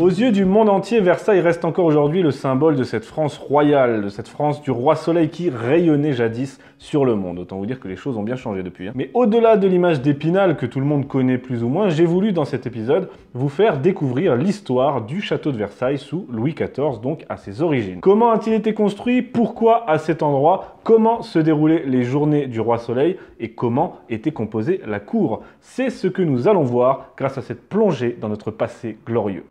Aux yeux du monde entier, Versailles reste encore aujourd'hui le symbole de cette France royale, de cette France du roi soleil qui rayonnait jadis sur le monde. Autant vous dire que les choses ont bien changé depuis. Hein. Mais au-delà de l'image d'Épinal que tout le monde connaît plus ou moins, j'ai voulu dans cet épisode vous faire découvrir l'histoire du château de Versailles sous Louis XIV, donc à ses origines. Comment a-t-il été construit Pourquoi à cet endroit Comment se déroulaient les journées du roi soleil Et comment était composée la cour C'est ce que nous allons voir grâce à cette plongée dans notre passé glorieux.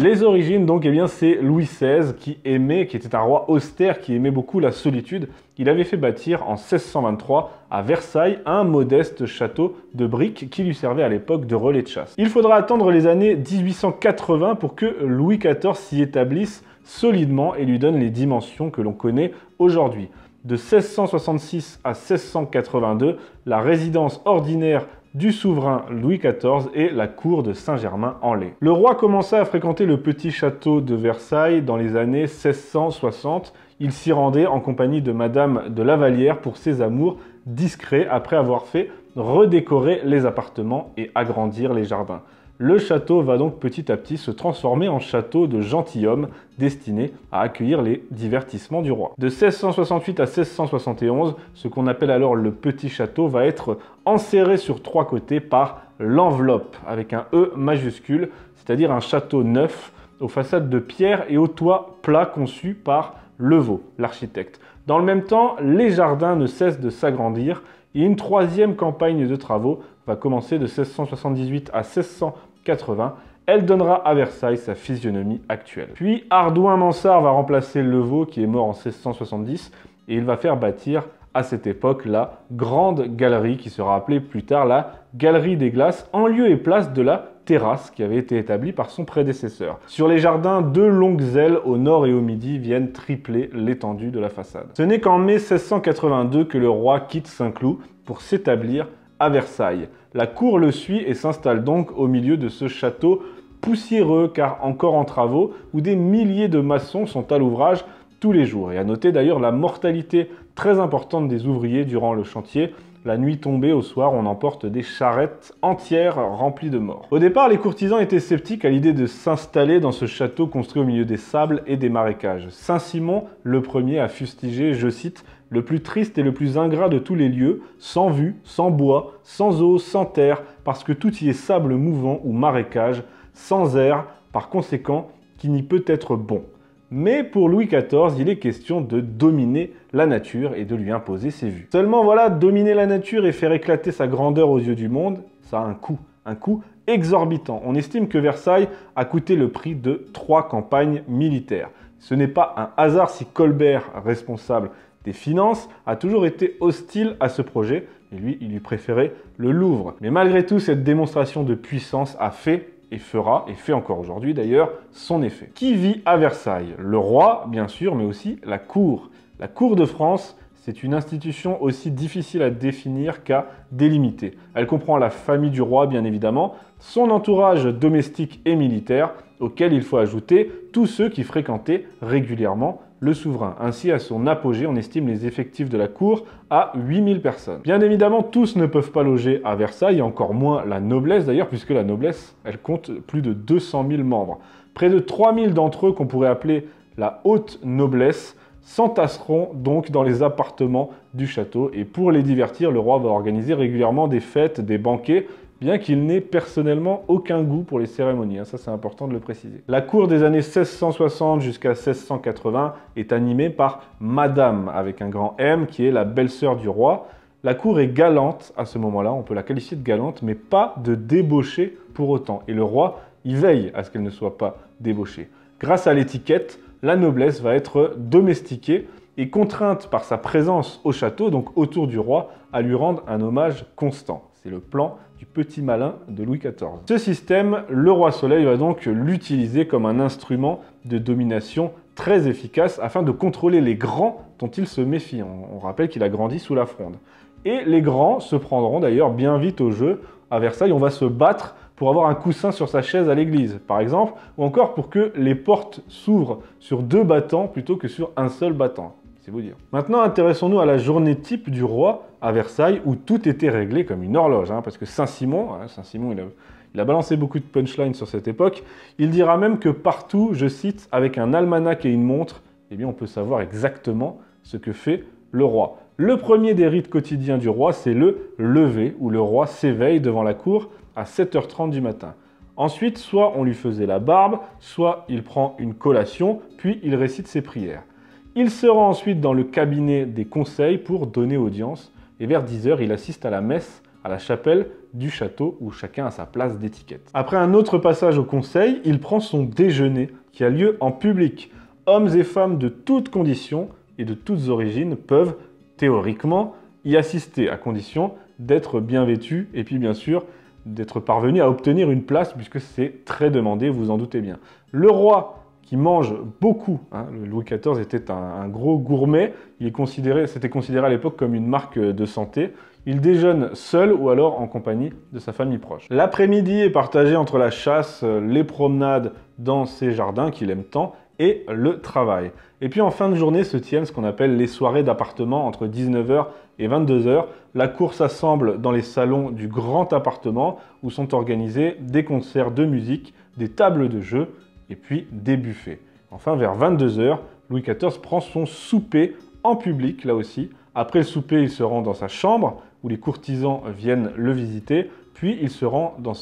Les origines, donc, eh bien, c'est Louis XVI qui aimait, qui était un roi austère, qui aimait beaucoup la solitude. Il avait fait bâtir en 1623 à Versailles un modeste château de briques qui lui servait à l'époque de relais de chasse. Il faudra attendre les années 1880 pour que Louis XIV s'y établisse solidement et lui donne les dimensions que l'on connaît aujourd'hui. De 1666 à 1682, la résidence ordinaire du souverain Louis XIV et la cour de Saint-Germain-en-Laye. Le roi commença à fréquenter le petit château de Versailles dans les années 1660. Il s'y rendait en compagnie de Madame de Lavalière pour ses amours discrets après avoir fait redécorer les appartements et agrandir les jardins. Le château va donc petit à petit se transformer en château de gentilhomme destiné à accueillir les divertissements du roi. De 1668 à 1671, ce qu'on appelle alors le petit château va être enserré sur trois côtés par l'enveloppe avec un E majuscule, c'est-à-dire un château neuf aux façades de pierre et aux toits plats conçus par Levaux, l'architecte. Dans le même temps, les jardins ne cessent de s'agrandir et une troisième campagne de travaux va commencer de 1678 à 1600, elle donnera à Versailles sa physionomie actuelle. Puis Ardouin Mansart va remplacer Levaux qui est mort en 1670 et il va faire bâtir à cette époque la grande galerie qui sera appelée plus tard la Galerie des Glaces en lieu et place de la terrasse qui avait été établie par son prédécesseur. Sur les jardins, deux longues ailes au nord et au midi viennent tripler l'étendue de la façade. Ce n'est qu'en mai 1682 que le roi quitte Saint-Cloud pour s'établir à Versailles. La cour le suit et s'installe donc au milieu de ce château poussiéreux car encore en travaux où des milliers de maçons sont à l'ouvrage tous les jours. Et à noter d'ailleurs la mortalité très importante des ouvriers durant le chantier la nuit tombée au soir, on emporte des charrettes entières remplies de morts. Au départ, les courtisans étaient sceptiques à l'idée de s'installer dans ce château construit au milieu des sables et des marécages. Saint-Simon, le premier, a fustigé, je cite, le plus triste et le plus ingrat de tous les lieux, sans vue, sans bois, sans eau, sans terre, parce que tout y est sable mouvant ou marécage, sans air, par conséquent, qui n'y peut être bon. Mais pour Louis XIV, il est question de dominer la nature et de lui imposer ses vues. Seulement voilà, dominer la nature et faire éclater sa grandeur aux yeux du monde, ça a un coût, un coût exorbitant. On estime que Versailles a coûté le prix de trois campagnes militaires. Ce n'est pas un hasard si Colbert, responsable des finances, a toujours été hostile à ce projet, et lui, il lui préférait le Louvre. Mais malgré tout, cette démonstration de puissance a fait et fera, et fait encore aujourd'hui d'ailleurs, son effet. Qui vit à Versailles Le roi, bien sûr, mais aussi la cour. La cour de France, c'est une institution aussi difficile à définir qu'à délimiter. Elle comprend la famille du roi, bien évidemment, son entourage domestique et militaire, auquel il faut ajouter tous ceux qui fréquentaient régulièrement le souverain. Ainsi, à son apogée, on estime les effectifs de la cour à 8000 personnes. Bien évidemment, tous ne peuvent pas loger à Versailles, et encore moins la noblesse d'ailleurs, puisque la noblesse, elle compte plus de 200 000 membres. Près de 3000 d'entre eux, qu'on pourrait appeler la haute noblesse, s'entasseront donc dans les appartements du château, et pour les divertir, le roi va organiser régulièrement des fêtes, des banquets, bien qu'il n'ait personnellement aucun goût pour les cérémonies, hein, ça c'est important de le préciser. La cour des années 1660 jusqu'à 1680 est animée par Madame, avec un grand M, qui est la belle-sœur du roi. La cour est galante à ce moment-là, on peut la qualifier de galante, mais pas de débauchée pour autant. Et le roi y veille à ce qu'elle ne soit pas débauchée. Grâce à l'étiquette, la noblesse va être domestiquée et contrainte par sa présence au château, donc autour du roi, à lui rendre un hommage constant. C'est le plan du petit malin de Louis XIV. Ce système, le roi Soleil va donc l'utiliser comme un instrument de domination très efficace afin de contrôler les grands dont il se méfie. On rappelle qu'il a grandi sous la fronde. Et les grands se prendront d'ailleurs bien vite au jeu. À Versailles, on va se battre pour avoir un coussin sur sa chaise à l'église, par exemple, ou encore pour que les portes s'ouvrent sur deux battants plutôt que sur un seul battant. Maintenant, intéressons-nous à la journée type du roi à Versailles où tout était réglé comme une horloge, hein, parce que Saint-Simon, hein, Saint-Simon, il a, balancé beaucoup de punchlines sur cette époque. Il dira même que partout, je cite, avec un almanach et une montre, eh bien, on peut savoir exactement ce que fait le roi. Le premier des rites quotidiens du roi, c'est le lever, où le roi s'éveille devant la cour à 7h30 du matin. Ensuite, soit on lui faisait la barbe, soit il prend une collation, puis il récite ses prières. Il se rend ensuite dans le cabinet des conseils pour donner audience et vers 10h, il assiste à la messe à la chapelle du château où chacun a sa place d'étiquette. Après un autre passage au conseil, il prend son déjeuner qui a lieu en public. Hommes et femmes de toutes conditions et de toutes origines peuvent théoriquement y assister à condition d'être bien vêtus et puis bien sûr d'être parvenu à obtenir une place puisque c'est très demandé, vous en doutez bien. Le roi mange beaucoup. Hein. Louis XIV était un, gros gourmet. Il est considéré, c'était considéré à l'époque comme une marque euh, de santé. Il déjeune seul ou alors en compagnie de sa famille proche. L'après-midi est partagé entre la chasse, euh, les promenades dans ses jardins qu'il aime tant et le travail. Et puis en fin de journée se tiennent ce qu'on appelle les soirées d'appartement entre 19h et 22h. La cour s'assemble dans les salons du grand appartement où sont organisés des concerts de musique, des tables de jeux et puis des buffets. Enfin, vers 22h, Louis XIV prend son souper en public, là aussi. Après le souper, il se rend dans sa chambre, où les courtisans viennent le visiter, puis il se rend dans,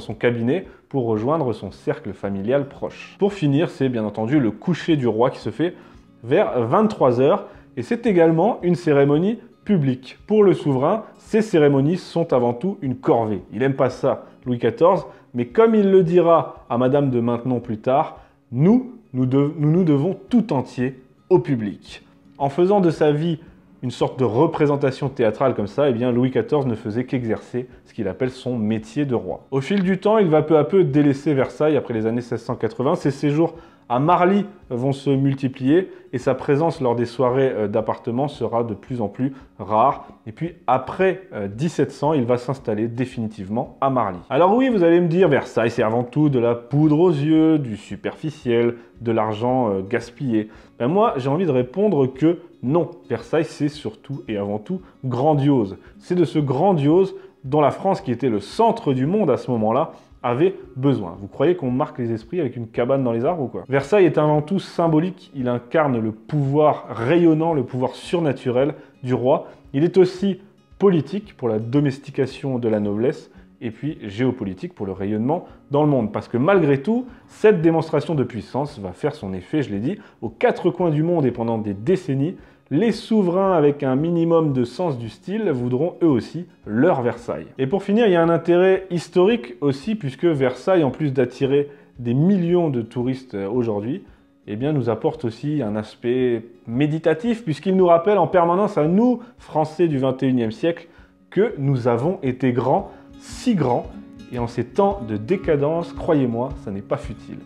son cabinet pour rejoindre son cercle familial proche. Pour finir, c'est bien entendu le coucher du roi qui se fait vers 23h, et c'est également une cérémonie publique. Pour le souverain, ces cérémonies sont avant tout une corvée. Il n'aime pas ça, Louis XIV, mais comme il le dira à Madame de Maintenon plus tard, nous nous, nous devons tout entier au public. En faisant de sa vie une sorte de représentation théâtrale comme ça, eh bien Louis XIV ne faisait qu'exercer ce qu'il appelle son métier de roi. Au fil du temps, il va peu à peu délaisser Versailles après les années 1680. Ses séjours à Marly vont se multiplier et sa présence lors des soirées euh, d'appartement sera de plus en plus rare. Et puis après 1700, euh, il va s'installer définitivement à Marly. Alors oui, vous allez me dire, Versailles, c'est avant tout de la poudre aux yeux, du superficiel, de l'argent euh, gaspillé. Ben moi, j'ai envie de répondre que non, Versailles, c'est surtout et avant tout grandiose. C'est de ce grandiose dont la France, qui était le centre du monde à ce moment-là, avait besoin. Vous croyez qu'on marque les esprits avec une cabane dans les arbres ou quoi Versailles est avant tout symbolique, il incarne le pouvoir rayonnant, le pouvoir surnaturel du roi. Il est aussi politique pour la domestication de la noblesse et puis géopolitique pour le rayonnement dans le monde. Parce que malgré tout, cette démonstration de puissance va faire son effet, je l'ai dit, aux quatre coins du monde et pendant des décennies, les souverains avec un minimum de sens du style voudront eux aussi leur Versailles. Et pour finir, il y a un intérêt historique aussi, puisque Versailles, en plus d'attirer des millions de touristes aujourd'hui, eh bien, nous apporte aussi un aspect méditatif, puisqu'il nous rappelle en permanence à nous, Français du 21e siècle, que nous avons été grands, si grands, et en ces temps de décadence, croyez-moi, ça n'est pas futile.